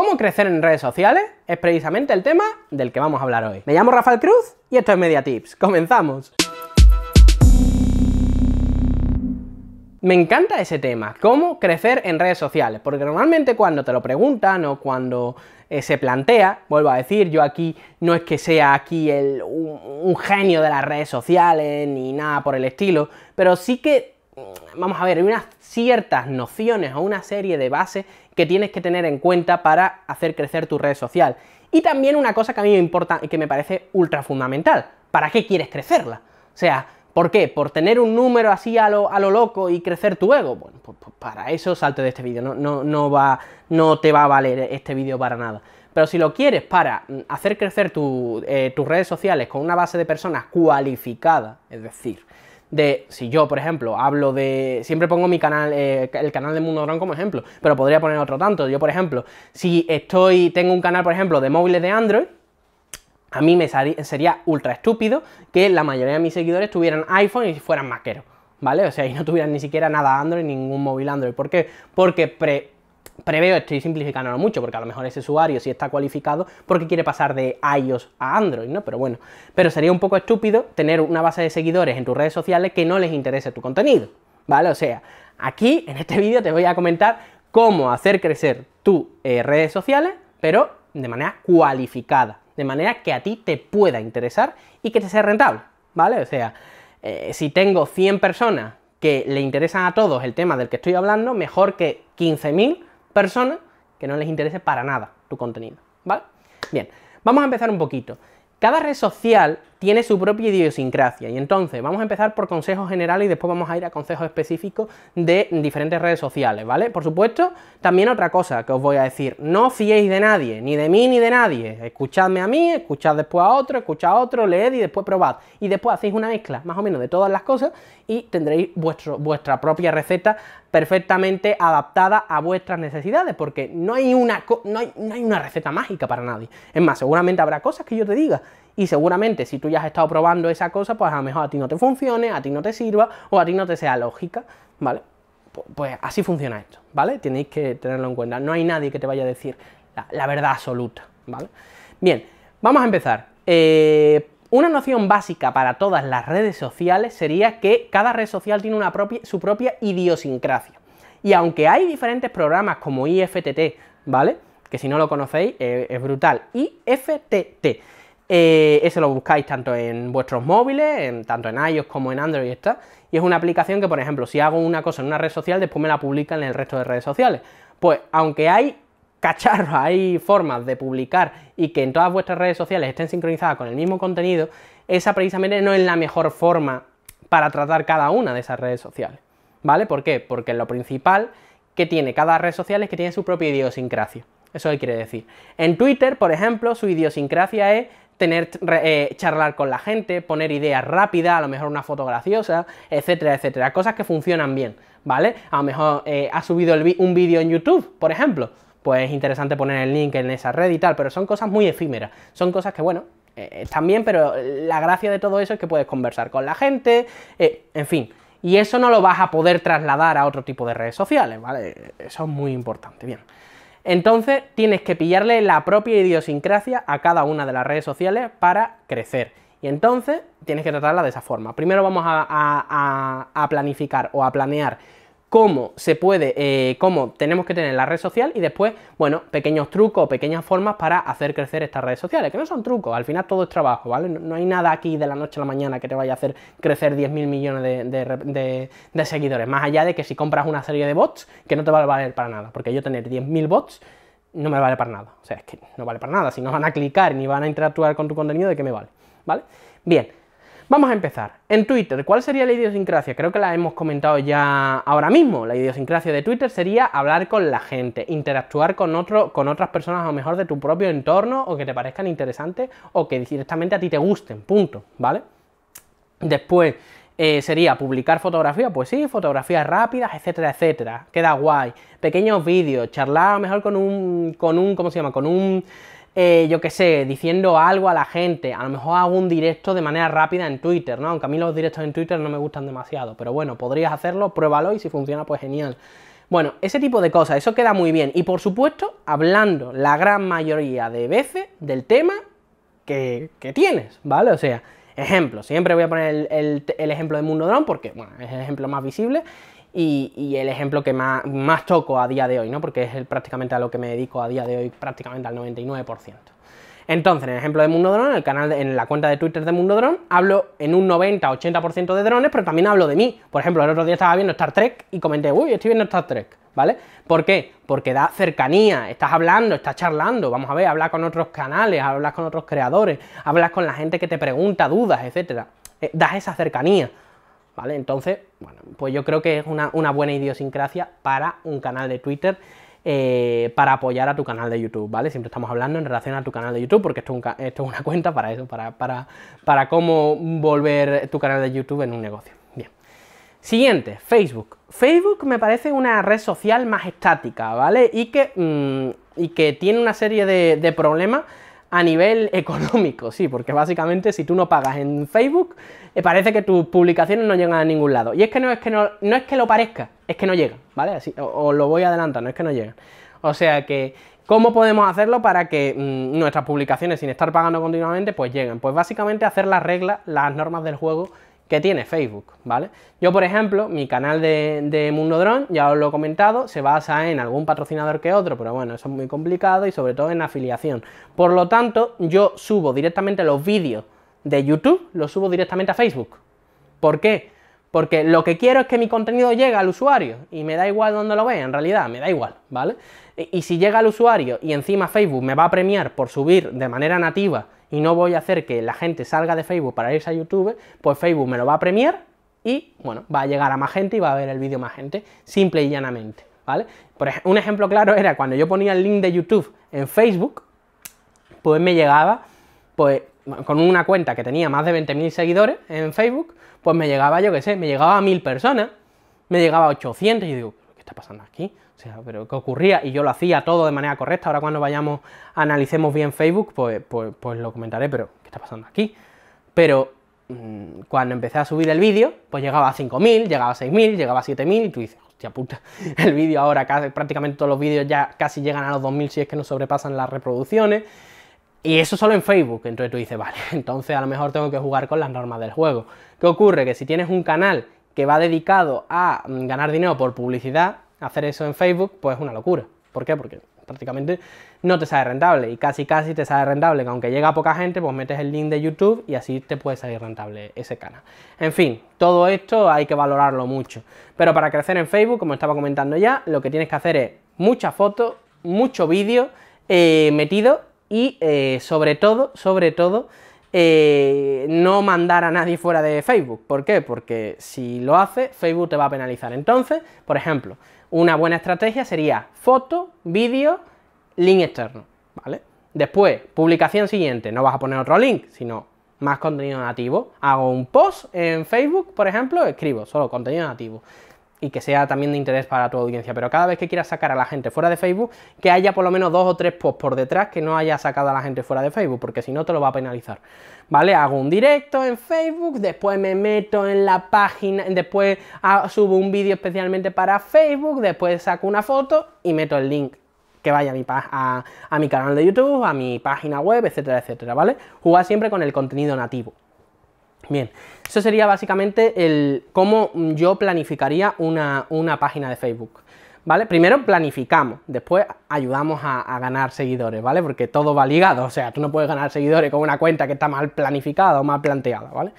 ¿Cómo crecer en redes sociales? Es precisamente el tema del que vamos a hablar hoy. Me llamo Rafael Cruz y esto es Media Tips. Comenzamos. Me encanta ese tema, cómo crecer en redes sociales, porque normalmente cuando te lo preguntan o cuando eh, se plantea, vuelvo a decir, yo aquí no es que sea aquí el, un, un genio de las redes sociales ni nada por el estilo, pero sí que, mm, vamos a ver, hay unas ciertas nociones o una serie de bases que tienes que tener en cuenta para hacer crecer tu red social. Y también una cosa que a mí me importa y que me parece ultra fundamental. ¿Para qué quieres crecerla? O sea, ¿por qué? ¿Por tener un número así a lo, loco y crecer tu ego? Bueno, pues, pues para eso salte de este vídeo. No, no, va, no te va a valer este vídeo para nada. Pero si lo quieres para mm, hacer crecer eh, tus redes sociales con una base de personas cualificada, es decir, de, si yo, por ejemplo, hablo de, siempre pongo mi canal, eh, el canal de Mundo Drone como ejemplo, pero podría poner otro tanto. Yo, por ejemplo, si estoy, tengo un canal, por ejemplo, de móviles de Android, a mí me sería ultra estúpido que la mayoría de mis seguidores tuvieran iPhone y fueran maqueros, ¿vale? O sea, y no tuvieran ni siquiera nada Android, ningún móvil Android. ¿Por qué? Porque pre preveo, estoy simplificándolo mucho, porque a lo mejor ese usuario sí está cualificado porque quiere pasar de iOS a Android, ¿no? Pero bueno, pero sería un poco estúpido tener una base de seguidores en tus redes sociales que no les interese tu contenido, ¿vale? O sea, aquí en este vídeo te voy a comentar cómo hacer crecer tus eh, redes sociales, pero de manera cualificada, de manera que a ti te pueda interesar y que te sea rentable, ¿vale? O sea, eh, si tengo 100 personas que le interesan a todos el tema del que estoy hablando, mejor que 15.000 persona que no les interese para nada tu contenido, ¿vale? Bien, vamos a empezar un poquito. Cada red social tiene su propia idiosincrasia. Y entonces vamos a empezar por consejos generales y después vamos a ir a consejos específicos de diferentes redes sociales, ¿vale? Por supuesto, también otra cosa que os voy a decir, no fiéis de nadie, ni de mí ni de nadie. Escuchadme a mí, escuchad después a otro, escuchad a otro, leed y después probad. Y después hacéis una mezcla más o menos de todas las cosas y tendréis vuestro, vuestra propia receta perfectamente adaptada a vuestras necesidades, porque no hay, una, no hay, no hay una receta mágica para nadie. Es más, seguramente habrá cosas que yo te diga y seguramente si tú ya has estado probando esa cosa, pues a lo mejor a ti no te funcione, a ti no te sirva o a ti no te sea lógica, ¿vale? Pues así funciona esto, ¿vale? Tenéis que tenerlo en cuenta. No hay nadie que te vaya a decir la, verdad absoluta, ¿vale? Bien, vamos a empezar. Eh, una noción básica para todas las redes sociales sería que cada red social tiene una propia, su propia idiosincrasia. Y aunque hay diferentes programas como IFTT, ¿vale? Que si no lo conocéis eh, es brutal. IFTT eh, eso lo buscáis tanto en vuestros móviles, tanto en iOS como en Android y está. Y es una aplicación que, por ejemplo, si hago una cosa en una red social, después me la publican en el resto de redes sociales. Pues aunque hay cacharros, hay formas de publicar y que en todas vuestras redes sociales estén sincronizadas con el mismo contenido, esa precisamente no es la mejor forma para tratar cada una de esas redes sociales. ¿Vale? ¿Por qué? Porque lo principal que tiene cada red social es que tiene su propia idiosincrasia. Eso que quiere decir. En Twitter, por ejemplo, su idiosincrasia es tener, eh, charlar con la gente, poner ideas rápidas, a lo mejor una foto graciosa, etcétera, etcétera. Cosas que funcionan bien, ¿vale? A lo mejor has eh, ha subido un vídeo en YouTube, por ejemplo. Pues es interesante poner el link en esa red y tal, pero son cosas muy efímeras. Son cosas que, bueno, eh, están bien, pero la gracia de todo eso es que puedes conversar con la gente, en fin. Y eso no lo vas a poder trasladar a otro tipo de redes sociales, ¿vale? Eso es muy importante. Bien. Entonces tienes que pillarle la propia idiosincrasia a cada una de las redes sociales para crecer. Y entonces tienes que tratarla de esa forma. Primero vamos a, a planificar o a planear cómo se puede, eh, cómo tenemos que tener la red social y después, bueno, pequeños trucos, pequeñas formas para hacer crecer estas redes sociales, que no son trucos, al final todo es trabajo, ¿vale? No, hay nada aquí de la noche a la mañana que te vaya a hacer crecer 10.000 millones de, seguidores, más allá de que si compras una serie de bots, que no te va a valer para nada, porque yo tener 10.000 bots no me vale para nada, o sea, es que no vale para nada, si no van a clicar ni van a interactuar con tu contenido, ¿de qué me vale? ¿Vale? Bien. Vamos a empezar. En Twitter, ¿cuál sería la idiosincrasia? Creo que la hemos comentado ya ahora mismo. La idiosincrasia de Twitter sería hablar con la gente, interactuar con, con otras personas a lo mejor de tu propio entorno o que te parezcan interesantes o que directamente a ti te gusten, punto, ¿vale? Después, eh, sería publicar fotografías, pues sí, fotografías rápidas, etcétera, etcétera. Queda guay. Pequeños vídeos, charlar mejor con un, con un, ¿cómo se llama? Con un eh, yo que sé, diciendo algo a la gente. A lo mejor hago un directo de manera rápida en Twitter, ¿no? Aunque a mí los directos en Twitter no me gustan demasiado. Pero bueno, podrías hacerlo, pruébalo y si funciona, pues genial. Bueno, ese tipo de cosas, eso queda muy bien. Y por supuesto, hablando la gran mayoría de veces del tema que, tienes, ¿vale? O sea, ejemplo, siempre voy a poner el, ejemplo de Mundo Drone porque bueno, es el ejemplo más visible y, el ejemplo que más, más, toco a día de hoy, ¿no? porque es prácticamente a lo que me dedico a día de hoy, prácticamente al 99%. Entonces, en el ejemplo de Mundo Drone, en, el canal en la cuenta de Twitter de Mundo Drone, hablo en un 90-80% de drones, pero también hablo de mí. Por ejemplo, el otro día estaba viendo Star Trek y comenté, uy, estoy viendo Star Trek, ¿vale? ¿Por qué? Porque da cercanía, estás hablando, estás charlando, vamos a ver, hablas con otros canales, hablas con otros creadores, hablas con la gente que te pregunta dudas, etcétera. Eh, das esa cercanía, ¿vale? Entonces, bueno, pues yo creo que es una, buena idiosincrasia para un canal de Twitter. Eh, para apoyar a tu canal de YouTube, ¿vale? Siempre estamos hablando en relación a tu canal de YouTube, porque esto es, una cuenta para eso, para, cómo volver tu canal de YouTube en un negocio. Bien. Siguiente, Facebook. Facebook me parece una red social más estática, ¿vale? Y que, mm, y que tiene una serie de problemas a nivel económico, sí, porque básicamente si tú no pagas en Facebook, eh, parece que tus publicaciones no llegan a ningún lado. Y es que no es que no, no es que lo parezca, es que no llega ¿vale? Así, os lo voy adelantando, es que no llegan. O sea que, ¿cómo podemos hacerlo para que mm, nuestras publicaciones, sin estar pagando continuamente, pues lleguen? Pues básicamente hacer las reglas, las normas del juego que tiene Facebook, ¿vale? Yo, por ejemplo, mi canal de, Mundo Drone, ya os lo he comentado, se basa en algún patrocinador que otro, pero bueno, eso es muy complicado y sobre todo en afiliación. Por lo tanto, yo subo directamente los vídeos de YouTube, los subo directamente a Facebook. ¿Por qué? Porque lo que quiero es que mi contenido llegue al usuario y me da igual dónde lo vea, en realidad, me da igual, ¿vale? y si llega al usuario y encima Facebook me va a premiar por subir de manera nativa y no voy a hacer que la gente salga de Facebook para irse a YouTube, pues Facebook me lo va a premiar y, bueno, va a llegar a más gente y va a ver el vídeo más gente, simple y llanamente, ¿vale? Por un ejemplo claro era cuando yo ponía el link de YouTube en Facebook, pues me llegaba, pues con una cuenta que tenía más de 20.000 seguidores en Facebook, pues me llegaba, yo qué sé, me llegaba a mil personas, me llegaba a 800 y digo, está pasando aquí? O sea, ¿pero qué ocurría? Y yo lo hacía todo de manera correcta. Ahora cuando vayamos, analicemos bien Facebook, pues, pues, pues lo comentaré, pero ¿qué está pasando aquí? Pero mm, cuando empecé a subir el vídeo, pues llegaba a 5.000, llegaba a 6.000, llegaba a 7.000 y tú dices, hostia puta, el vídeo ahora, casi, prácticamente todos los vídeos ya casi llegan a los 2.000 si es que no sobrepasan las reproducciones. Y eso solo en Facebook. Entonces tú dices, vale, entonces a lo mejor tengo que jugar con las normas del juego. ¿Qué ocurre? Que si tienes un canal que va dedicado a mm, ganar dinero por publicidad, hacer eso en Facebook, pues es una locura. ¿Por qué? Porque prácticamente no te sale rentable y casi casi te sale rentable, aunque llega poca gente, pues metes el link de YouTube y así te puede salir rentable ese canal. En fin, todo esto hay que valorarlo mucho. Pero para crecer en Facebook, como estaba comentando ya, lo que tienes que hacer es mucha foto, mucho vídeo eh, metido y eh, sobre todo, sobre todo, eh, no mandar a nadie fuera de Facebook. ¿Por qué? Porque si lo hace, Facebook te va a penalizar. Entonces, por ejemplo, una buena estrategia sería foto, vídeo, link externo, ¿vale? Después, publicación siguiente, no vas a poner otro link, sino más contenido nativo. Hago un post en Facebook, por ejemplo, escribo solo contenido nativo y que sea también de interés para tu audiencia. Pero cada vez que quieras sacar a la gente fuera de Facebook, que haya por lo menos dos o tres posts por detrás que no haya sacado a la gente fuera de Facebook, porque si no te lo va a penalizar. ¿Vale? Hago un directo en Facebook, después me meto en la página, después ah, subo un vídeo especialmente para Facebook, después saco una foto y meto el link que vaya a mi, a, a mi canal de YouTube, a mi página web, etcétera, etcétera, ¿vale? Jugar siempre con el contenido nativo. Bien, eso sería básicamente el cómo yo planificaría una, una página de Facebook. ¿Vale? Primero planificamos, después ayudamos a, ganar seguidores, ¿vale? Porque todo va ligado, o sea, tú no puedes ganar seguidores con una cuenta que está mal planificada o mal planteada, ¿vale?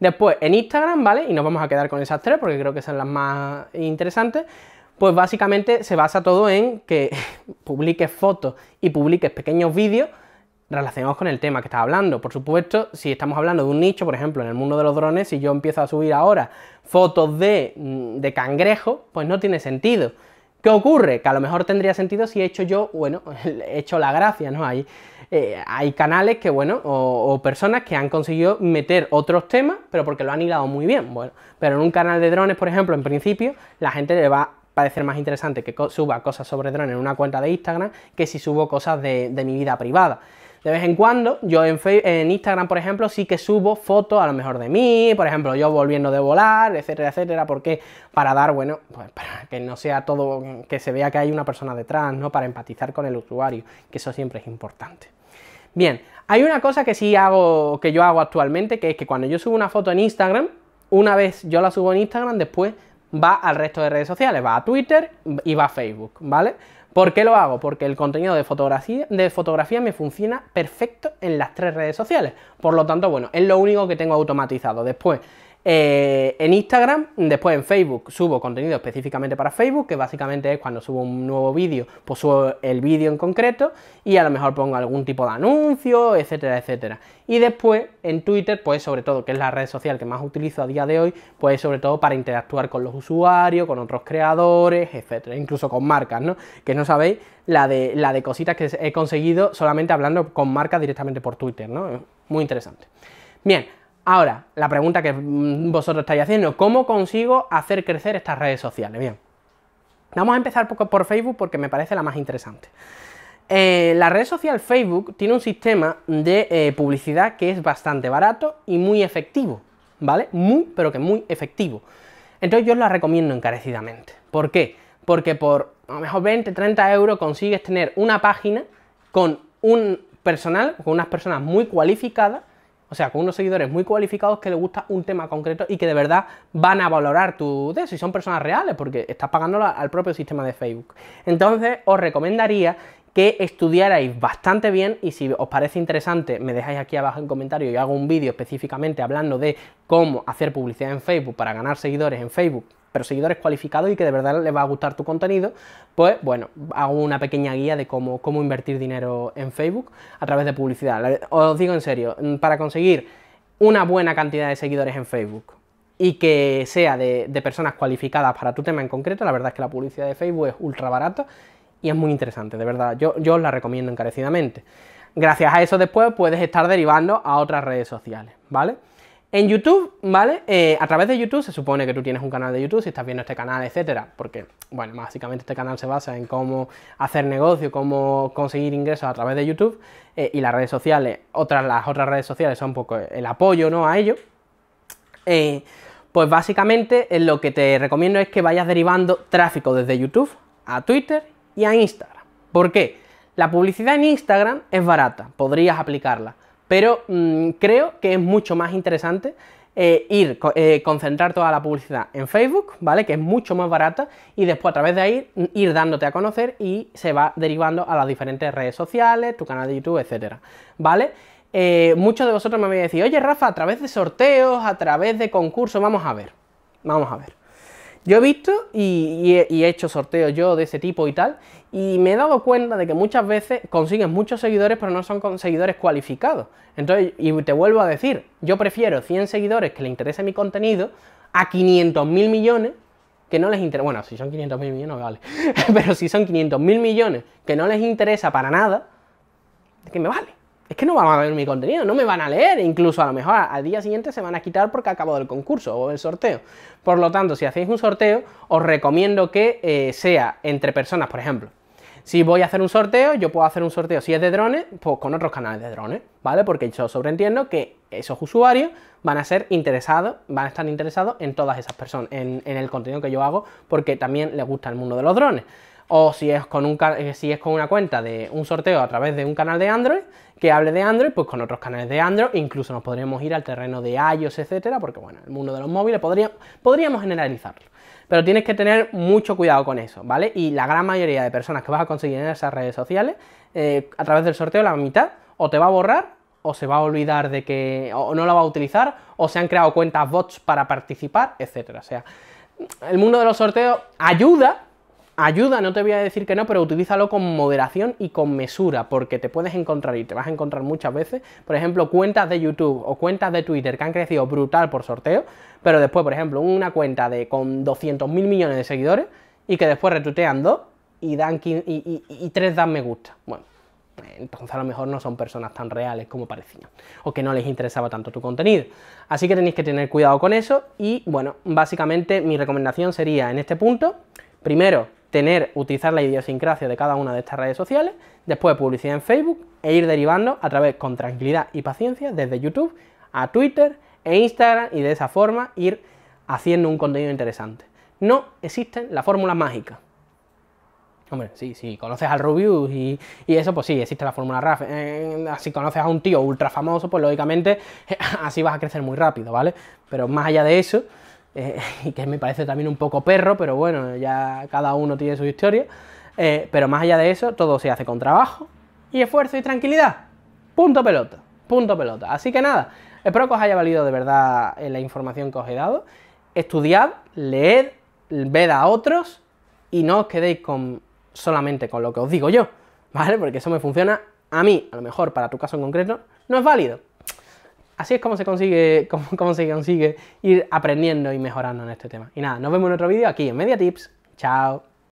Después, en Instagram, ¿vale? Y nos vamos a quedar con esas tres porque creo que son las más interesantes. Pues básicamente se basa todo en que publiques fotos y publiques pequeños vídeos relacionados con el tema que estás hablando. Por supuesto, si estamos hablando de un nicho, por ejemplo, en el mundo de los drones, si yo empiezo a subir ahora fotos de, mm, de cangrejos, pues no tiene sentido. ¿Qué ocurre? Que a lo mejor tendría sentido si he hecho yo, bueno, he hecho la gracia, ¿no? Hay, eh, hay canales que, bueno, o, personas que han conseguido meter otros temas, pero porque lo han hilado muy bien. Bueno, pero en un canal de drones, por ejemplo, en principio, la gente le va a parecer más interesante que suba cosas sobre drones en una cuenta de Instagram que si subo cosas de, de mi vida privada. De vez en cuando, yo en, Instagram, por ejemplo, sí que subo fotos a lo mejor de mí, por ejemplo, yo volviendo de volar, etcétera, etcétera, porque para dar, bueno, pues para que no sea todo, que se vea que hay una persona detrás, ¿no? Para empatizar con el usuario, que eso siempre es importante. Bien, hay una cosa que sí hago, que yo hago actualmente, que es que cuando yo subo una foto en Instagram, una vez yo la subo en Instagram, después va al resto de redes sociales, va a Twitter y va a Facebook, ¿vale? ¿Por qué lo hago? Porque el contenido de fotografía, de fotografía me funciona perfecto en las tres redes sociales. Por lo tanto, bueno, es lo único que tengo automatizado. Después, eh, en Instagram, después en Facebook subo contenido específicamente para Facebook, que básicamente es cuando subo un nuevo vídeo, pues subo el vídeo en concreto y a lo mejor pongo algún tipo de anuncio, etcétera, etcétera. Y después en Twitter, pues sobre todo, que es la red social que más utilizo a día de hoy, pues sobre todo para interactuar con los usuarios, con otros creadores, etcétera, incluso con marcas, ¿no? Que no sabéis la de, la de cositas que he conseguido solamente hablando con marcas directamente por Twitter, ¿no? Muy interesante. Bien, Ahora, la pregunta que mm, vosotros estáis haciendo, ¿cómo consigo hacer crecer estas redes sociales? Bien, vamos a empezar por Facebook porque me parece la más interesante. Eh, la red social Facebook tiene un sistema de eh, publicidad que es bastante barato y muy efectivo, ¿vale? Muy, pero que muy efectivo. Entonces yo os la recomiendo encarecidamente. ¿Por qué? Porque por a lo mejor 20, 30 euros consigues tener una página con un personal, con unas personas muy cualificadas o sea, con unos seguidores muy cualificados que les gusta un tema concreto y que de verdad van a valorar tu de si son personas reales, porque estás pagándolo al propio sistema de Facebook. Entonces, os recomendaría que estudiarais bastante bien y si os parece interesante me dejáis aquí abajo en comentario y hago un vídeo específicamente hablando de cómo hacer publicidad en Facebook para ganar seguidores en Facebook pero seguidores cualificados y que de verdad les va a gustar tu contenido, pues bueno, hago una pequeña guía de cómo, cómo invertir dinero en Facebook a través de publicidad. Os digo en serio, mm, para conseguir una buena cantidad de seguidores en Facebook y que sea de, de personas cualificadas para tu tema en concreto, la verdad es que la publicidad de Facebook es ultra barata y es muy interesante, de verdad, yo, yo os la recomiendo encarecidamente. Gracias a eso después puedes estar derivando a otras redes sociales, ¿vale? En YouTube, ¿vale? Eh, a través de YouTube se supone que tú tienes un canal de YouTube, si estás viendo este canal, etcétera, porque, bueno, básicamente este canal se basa en cómo hacer negocio, cómo conseguir ingresos a través de YouTube eh, y las redes sociales, otras, las otras redes sociales son un poco el apoyo, ¿no? A ello. Eh, pues básicamente lo que te recomiendo es que vayas derivando tráfico desde YouTube a Twitter y a Instagram. ¿Por qué? La publicidad en Instagram es barata, podrías aplicarla, pero mm, creo que es mucho más interesante eh, ir, eh, concentrar toda la publicidad en Facebook, ¿vale? Que es mucho más barata y después a través de ahí mm, ir dándote a conocer y se va derivando a las diferentes redes sociales, tu canal de YouTube, etcétera, ¿vale? Eh, muchos de vosotros me habéis dicho oye Rafa, a través de sorteos, a través de concursos, vamos a ver, vamos a ver. Yo he visto y, he hecho sorteos yo de ese tipo y tal, y me he dado cuenta de que muchas veces consigues muchos seguidores, pero no son seguidores cualificados. Entonces, y te vuelvo a decir, yo prefiero 100 seguidores que le interese mi contenido a 500 mil millones que no les interesa. Bueno, si son 500 mil millones, vale. pero si son 500 mil millones que no les interesa para nada, ¿de qué me vale? es que no van a ver mi contenido, no me van a leer, incluso a lo mejor al día siguiente se van a quitar porque acabo el concurso o el sorteo. Por lo tanto, si hacéis un sorteo, os recomiendo que eh, sea entre personas, por ejemplo. Si voy a hacer un sorteo, yo puedo hacer un sorteo, si es de drones, pues con otros canales de drones, ¿vale? Porque yo sobreentiendo que esos usuarios van a ser interesados, van a estar interesados en todas esas personas, en, en el contenido que yo hago, porque también les gusta el mundo de los drones o si es, con un, eh, si es con una cuenta de un sorteo a través de un canal de Android que hable de Android, pues con otros canales de Android, incluso nos podríamos ir al terreno de iOS, etcétera, porque bueno, el mundo de los móviles podríamos generalizarlo. Pero tienes que tener mucho cuidado con eso, ¿vale? Y la gran mayoría de personas que vas a conseguir en esas redes sociales, eh, a través del sorteo, la mitad o te va a borrar o se va a olvidar de que, o no la va a utilizar, o se han creado cuentas bots para participar, etcétera. O sea, el mundo de los sorteos ayuda, Ayuda, no te voy a decir que no, pero utilízalo con moderación y con mesura, porque te puedes encontrar y te vas a encontrar muchas veces, por ejemplo, cuentas de YouTube o cuentas de Twitter que han crecido brutal por sorteo, pero después, por ejemplo, una cuenta de con 200 mil millones de seguidores y que después retuitean dos y dan y, y tres dan me gusta. Bueno, pues entonces a lo mejor no son personas tan reales como parecían, o que no les interesaba tanto tu contenido. Así que tenéis que tener cuidado con eso y bueno, básicamente mi recomendación sería en este punto, primero, tener, utilizar la idiosincrasia de cada una de estas redes sociales, después publicidad en Facebook e ir derivando a través con tranquilidad y paciencia desde YouTube a Twitter e Instagram y de esa forma ir haciendo un contenido interesante. No existen la fórmula mágica. Hombre, si conoces al Rubius y, y, eso, pues sí, existe la fórmula RAF. Eh, si conoces a un tío ultra famoso, pues lógicamente así vas a crecer muy rápido, ¿vale? Pero más allá de eso, y que me parece también un poco perro, pero bueno, ya cada uno tiene su historia. Eh, pero más allá de eso, todo se hace con trabajo y esfuerzo y tranquilidad. Punto pelota, punto pelota. Así que nada, espero que os haya valido de verdad eh, la información que os he dado. Estudiad, leed, ved a otros y no os quedéis con, solamente con lo que os digo yo, ¿vale? Porque eso me funciona a mí, a lo mejor para tu caso en concreto, no es válido así es como se consigue, consigue ir aprendiendo y mejorando en este tema. Y nada, nos vemos en otro vídeo aquí en Media Tips. Chao.